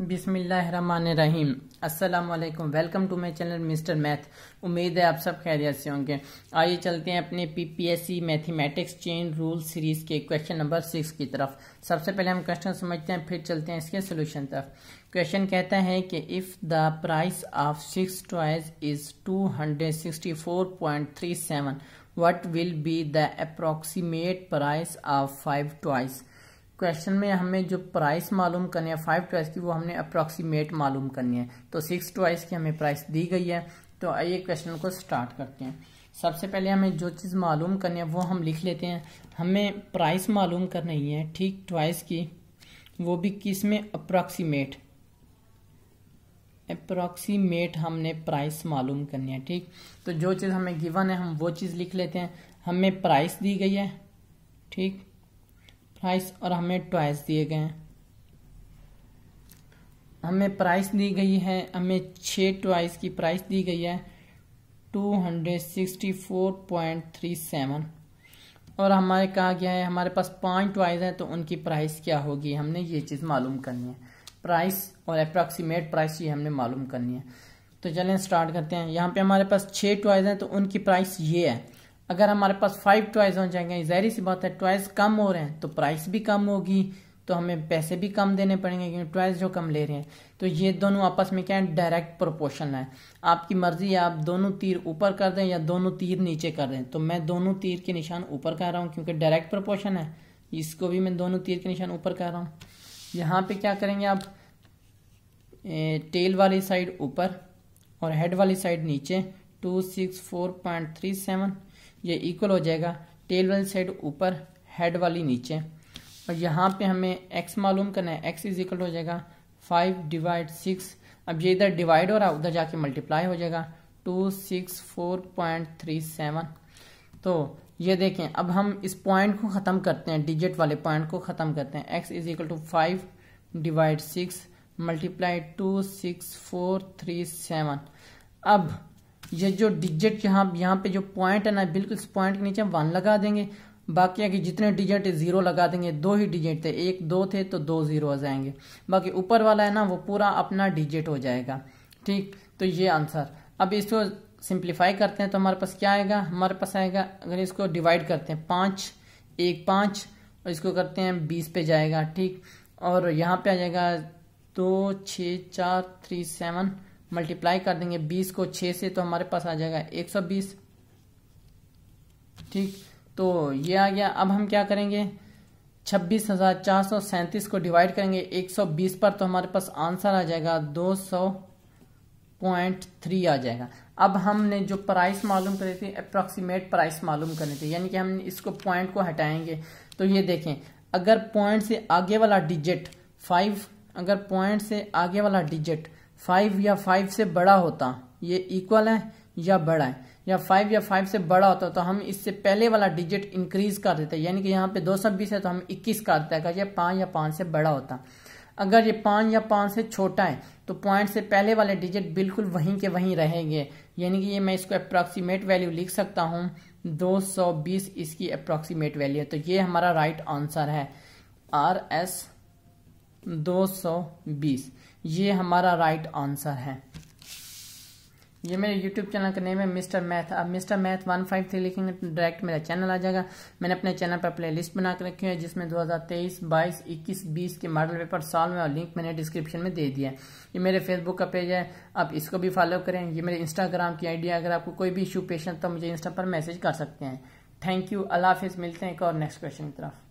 बिसमीम असलकम welcome to my channel mister math उम्मीद है आप सब खैरियत से होंगे आइए चलते हैं अपने PPSC mathematics chain rule series के क्वेश्चन नंबर सिक्स की तरफ सबसे पहले हम क्वेश्चन समझते हैं फिर चलते हैं इसके सोल्यूशन तरफ क्वेश्चन कहता है कि if the price of six toys is two hundred sixty four point three seven what will be the approximate price of five toys question में हमें जो प्राइस मालूम करनी है फाइव ट्वाइस की वो हमने अप्रॉक्सीमेट मालूम करनी है तो सिक्स ट्वाइस की हमें प्राइस दी गई है तो आइए क्वेश्चन को स्टार्ट करते हैं सबसे पहले हमें जो चीज़ मालूम करनी है वो हम लिख लेते हैं हमें प्राइस मालूम करनी है ठीक ट्वाइस की वो भी किस में अप्रोक्सीमेट अप्रोक्सीमेट हमने प्राइस मालूम करनी है ठीक तो जो चीज़ हमें गिवन है हम वो चीज़ लिख लेते हैं हमें प्राइस दी गई है ठीक प्राइस और हमें ट्वाइस दिए गए हैं हमें प्राइस दी गई है हमें छः ट्वाइस की प्राइस दी गई है two hundred sixty four point three seven और हमारे कहा गया है हमारे पास पांच ट्वाइस हैं तो उनकी प्राइस क्या होगी हमने ये चीज़ मालूम करनी है प्राइस और अप्रॉक्सीमेट प्राइस ये हमने मालूम करनी है तो चलें स्टार्ट करते हैं यहाँ पे हमारे पास छः ट्वाइस हैं तो उनकी प्राइस ये है अगर हमारे पास फाइव टॉयज हो जाएंगे जहरी सी बात है टॉयज कम हो रहे हैं तो प्राइस भी कम होगी तो हमें पैसे भी कम देने पड़ेंगे क्योंकि टॉयज जो कम ले रहे हैं तो ये दोनों आपस में क्या है डायरेक्ट प्रोपोर्शन है आपकी मर्जी है आप दोनों तीर ऊपर कर दें या दोनों तीर नीचे कर दें तो मैं दोनों तीर के निशान ऊपर कर रहा हूँ क्योंकि डायरेक्ट प्रोपोर्शन है इसको भी मैं दोनों तीर के निशान ऊपर कर रहा हूँ यहाँ पे क्या करेंगे आप ए, टेल वाली साइड ऊपर और हेड वाली साइड नीचे two six four point three seven ये इक्वल हो जाएगा टेल वाली साइड ऊपर हेड वाली नीचे और यहाँ पे हमें एक्स मालूम करना है एक्स इज इक्वल हो जाएगा फाइव डिवाइड सिक्स अब ये इधर डिवाइड हो रहा है उधर जाके मल्टीप्लाई हो जाएगा two six four point three seven तो ये देखें अब हम इस पॉइंट को ख़त्म करते हैं डिजिट वाले पॉइंट को ख़त्म करते हैं X is equal to five divide six multiply two six four three seven अब ये जो डिजिट यहाँ यहाँ पे जो पॉइंट है ना बिल्कुल इस पॉइंट के नीचे हम वन लगा देंगे बाकी आगे जितने डिजिट है जीरो लगा देंगे दो ही डिजिट थे एक दो थे तो दो जीरो आ जाएंगे बाकी ऊपर वाला है ना वो पूरा अपना डिजिट हो जाएगा ठीक तो ये आंसर अब इसको सिंप्लीफाई करते हैं तो हमारे पास क्या आएगा हमारे पास आएगा अगर इसको डिवाइड करते हैं पाँच एक पाँच और इसको करते हैं बीस पे जाएगा ठीक और यहाँ पे आ जाएगा दो छ चार थ्री सेवन मल्टीप्लाई कर देंगे बीस को छः से तो हमारे पास आ जाएगा एक सौ बीस ठीक तो ये आ गया अब हम क्या करेंगे छब्बीस हजार चार सौ सैंतीस को डिवाइड करेंगे एक सौ बीस पर तो हमारे पास आंसर आ जाएगा दो सौ पॉइंट थ्री आ जाएगा अब हमने जो प्राइस मालूम करे थे अप्रोक्सीमेट प्राइस मालूम करने थे यानी कि हम इसको पॉइंट को हटाएंगे तो ये देखें अगर पॉइंट से आगे वाला डिजिट फाइव अगर पॉइंट से आगे वाला डिजिट फाइव या फाइव से बड़ा होता ये इक्वल है या बड़ा है या फाइव या फाइव से बड़ा होता तो हम इससे पहले वाला डिजिट इंक्रीज कर देते यानी कि यहाँ पे दो सौ बीस है तो हम इक्कीस कर देते हैं अगर ये पाँच या पाँच से बड़ा होता अगर ये पाँच या पाँच से छोटा है तो पॉइंट से पहले वाले डिजिट बिल्कुल वहीं के वहीं रहेंगे यानी कि ये मैं इसको अप्रोक्सीमेट वैल्यू लिख सकता हूँ 220 इसकी अप्रोक्सीमेट वैल्यू है तो ये हमारा राइट right आंसर है आर एस बीस ये हमारा राइट आंसर है ये मेरे यूट्यूब चैनल का नेम है मिस्टर मैथ आप mister math one five three लिखेंगे डायरेक्ट तो मेरा चैनल आ जाएगा मैंने अपने चैनल पर प्ले लिस्ट बना कर रखी है जिसमें 2023, 22, 21, 20 के मॉडल पेपर साल में और लिंक मैंने डिस्क्रिप्शन में दे दिया है ये मेरे फेसबुक का पेज है आप इसको भी फॉलो करें ये मेरे इंस्टाग्राम की आइडिया अगर आपको कोई भी इशू पेश है तो मुझे इंस्टा पर मैसेज कर सकते हैं थैंक यू अल्लाह हाफिज़ मिलते हैं एक और नेक्स्ट क्वेश्चन की तरफ